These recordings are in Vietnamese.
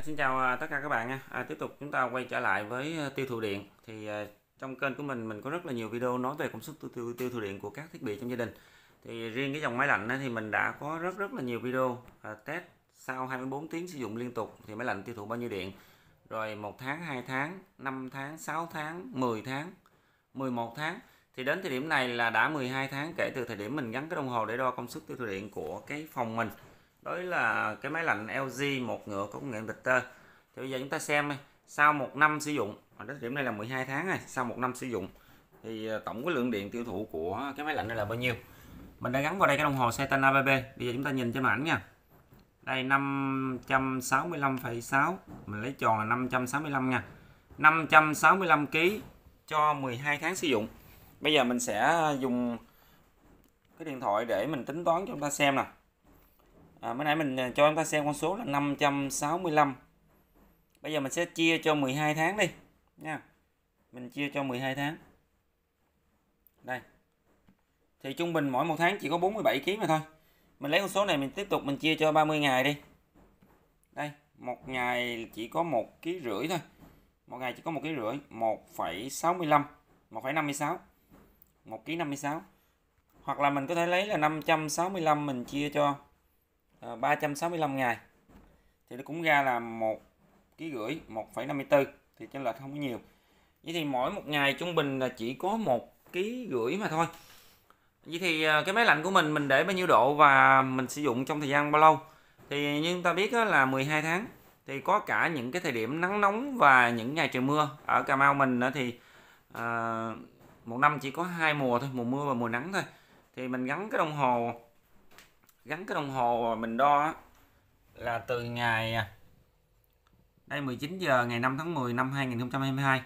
À, xin chào à, tất cả các bạn nha à, tiếp tục chúng ta quay trở lại với à, tiêu thụ điện thì à, trong kênh của mình mình có rất là nhiều video nói về công suất tiêu, tiêu, tiêu thụ điện của các thiết bị trong gia đình thì riêng cái dòng máy lạnh ấy, thì mình đã có rất rất là nhiều video à, test sau 24 tiếng sử dụng liên tục thì máy lạnh tiêu thụ bao nhiêu điện rồi một tháng 2 tháng 5 tháng 6 tháng 10 tháng 11 tháng thì đến thời điểm này là đã 12 tháng kể từ thời điểm mình gắn cái đồng hồ để đo công suất tiêu thụ điện của cái phòng mình đó là cái máy lạnh LG một ngựa công nghệ Victor thì bây giờ chúng ta xem sau một năm sử dụng ở đến điểm này là 12 tháng này sau một năm sử dụng thì ờ, tổng cái lượng điện tiêu thụ của cái máy lạnh này là bao nhiêu mình đã gắn vào đây cái đồng hồ Titan ABB bây giờ chúng ta nhìn trên màn ảnh nha đây 565,6 mình lấy tròn là 565 nha 565 kg cho 12 tháng sử dụng bây giờ mình sẽ ờ, dùng cái điện thoại để mình tính toán cho chúng ta xem nè à, mới nãy mình à, cho chúng ta xem con số là 565 bây giờ mình sẽ chia cho 12 tháng đi nha mình chia cho 12 tháng đây thì trung bình mỗi một tháng chỉ có 47 kg mà thôi mình lấy con số này mình tiếp tục mình chia cho 30 ngày đi đây một ngày chỉ có một ký rưỡi thôi một ngày chỉ có một ký rưỡi 1,65 1,56 1 kg 56 hoặc là mình có thể lấy là 565 mình chia cho 365 ờ, ngày thì nó cũng ra là một ký rưỡi 1,54 thì chênh lệch không có nhiều vậy thì mỗi một ngày trung bình là chỉ có một ký rưỡi mà thôi vậy thì ờ, cái máy lạnh của mình mình để bao nhiêu độ và mình sử dụng trong thời gian bao lâu thì như chúng ta biết là 12 tháng thì có cả những cái thời điểm nắng nóng và những ngày trời mưa ở Cà Mau mình thì à, một năm chỉ có hai mùa thôi mùa mưa và mùa nắng thôi thì mình gắn cái đồng hồ gắn cái đồng hồ mình đo là từ ngày à, đây 19 giờ ngày 5 tháng 10 năm 2022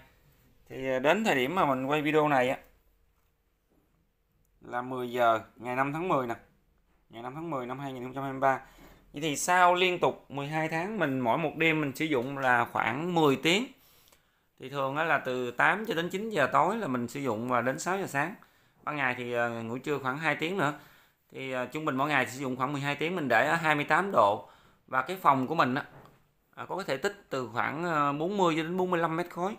thì à, đến thời điểm mà mình quay video này á là 10 giờ ngày 5 tháng 10 nè ngày 5 tháng 10 năm 2023 Vậy thì sau liên tục 12 tháng mình mỗi một đêm mình sử dụng là khoảng 10 tiếng thì thường là từ 8 cho đến 9 giờ tối là mình sử dụng và đến 6 giờ sáng ban ngày thì à, ngủ trưa khoảng 2 tiếng nữa thì à, trung bình mỗi ngày sử dụng khoảng 12 tiếng mình để ở 28 độ và cái phòng của mình á, à, có thể tích từ khoảng 40 à, cho đến 45 mét khối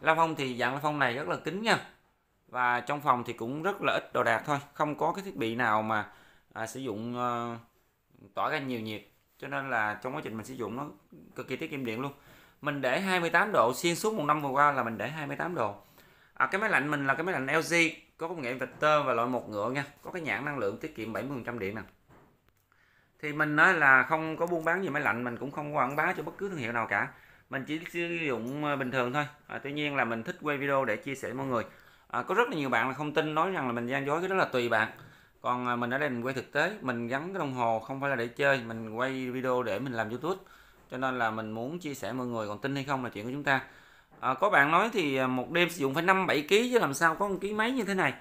la phong thì dạng la phong này rất là kín nha và trong phòng thì cũng rất là ít đồ đạc thôi không có cái thiết bị nào mà à, sử dụng à, tỏa ra nhiều nhiệt cho nên là trong quá trình mình sử dụng nó cực kỳ tiết kiệm điện luôn mình để 28 độ xuyên suốt một năm vừa qua là mình để 28 độ à, cái máy lạnh mình là cái máy lạnh LG có công nghệ vector và loại một ngựa nha có cái nhãn năng lượng tiết kiệm 70% điện nè thì mình nói là không có buôn bán gì máy lạnh mình cũng không quảng bá cho bất cứ thương hiệu nào cả mình chỉ sử dụng ờ, bình thường thôi à, tuy nhiên là mình thích quay video để chia sẻ mọi người à, có rất là nhiều bạn là không tin nói rằng là mình gian dối cái đó là tùy bạn còn ờ, mình ở đây mình quay thực tế mình gắn cái đồng hồ không phải là để chơi mình quay video để mình làm youtube cho nên là mình muốn chia sẻ mọi người còn tin hay không là chuyện của chúng ta à, có bạn nói thì à, một đêm sử dụng phải 5 7 kg chứ làm sao có một ký mấy như thế này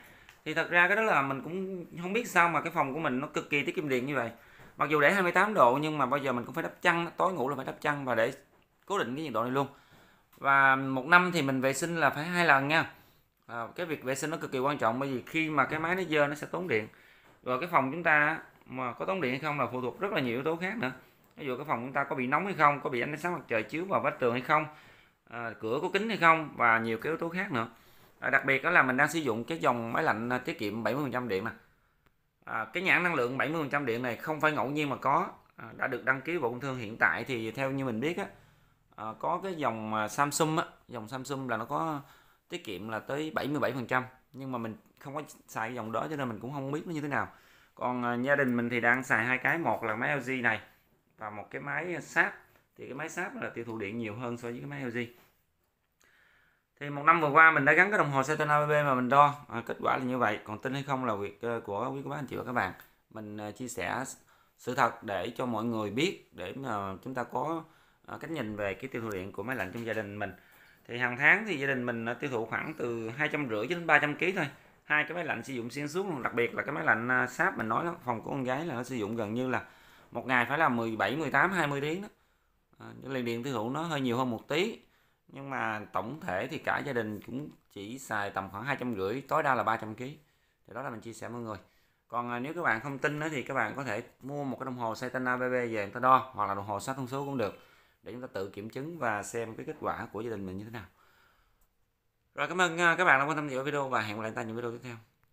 thì thật ra cái đó là mình cũng không biết sao mà cái phòng của mình nó cực kỳ tiết kiệm điện như vậy mặc dù để 28 độ nhưng mà bao giờ mình cũng phải đắp chăn tối ngủ là phải đắp chăn và để cố định cái nhiệt độ này luôn và một năm thì mình vệ sinh là phải hai lần nha à, cái việc vệ sinh nó cực kỳ quan trọng bởi vì khi mà cái máy nó dơ nó sẽ tốn điện rồi cái phòng chúng ta mà có tốn điện hay không là phụ thuộc rất là nhiều yếu tố khác nữa ví dụ cái phòng chúng ta có bị nóng hay không có bị ánh sáng mặt trời chiếu vào vách tường hay không À, cửa có kính hay không và nhiều cái yếu tố khác nữa à, đặc biệt đó là mình đang sử dụng cái dòng máy lạnh à, tiết kiệm 70% điện mà à, cái nhãn năng lượng 70% điện này không phải ngẫu nhiên mà có à, đã được đăng ký bộ công thương hiện tại thì theo như mình biết á à, có cái dòng à, Samsung á dòng Samsung là nó có tiết kiệm là tới 77% nhưng mà mình không có xài dòng đó cho nên mình cũng không biết nó như thế nào còn gia đình mình thì đang xài hai cái một là máy LG này và một cái máy sáp thì cái máy sáp là tiêu thụ điện nhiều hơn so với cái máy LG thì một năm vừa qua mình đã gắn cái đồng hồ Saturn ABB mà mình đo à, kết quả là như vậy còn tin hay không là việc ờ, của quý cô bác anh chị và các bạn mình ờ, chia sẻ sự thật để cho mọi người biết để mà chúng ta có ờ, cách nhìn về cái tiêu thụ điện của máy lạnh trong gia đình mình thì hàng tháng thì gia đình mình tiêu thụ khoảng từ hai trăm rưỡi đến 300 kg thôi hai cái máy lạnh sử dụng xuyên suốt luôn đặc biệt là cái máy lạnh sáp mình nói đó, phòng của con gái là nó sử dụng gần như là một ngày phải là 17 18 20 tiếng đó à, cái liền điện tiêu thụ nó hơi nhiều hơn một tí nhưng mà tổng thể thì cả gia đình cũng chỉ xài tầm khoảng hai trăm rưỡi tối đa là 300 kg thì đó là mình chia sẻ mọi người còn à, nếu các bạn không tin nữa thì các bạn có thể mua một cái đồng hồ Saitana BB về chúng ta đo hoặc là đồng hồ sát thông số cũng được để chúng ta tự kiểm chứng và xem cái kết quả của gia đình mình như thế nào rồi cảm ơn à, các bạn đã quan tâm theo video và hẹn gặp lại ta những video tiếp theo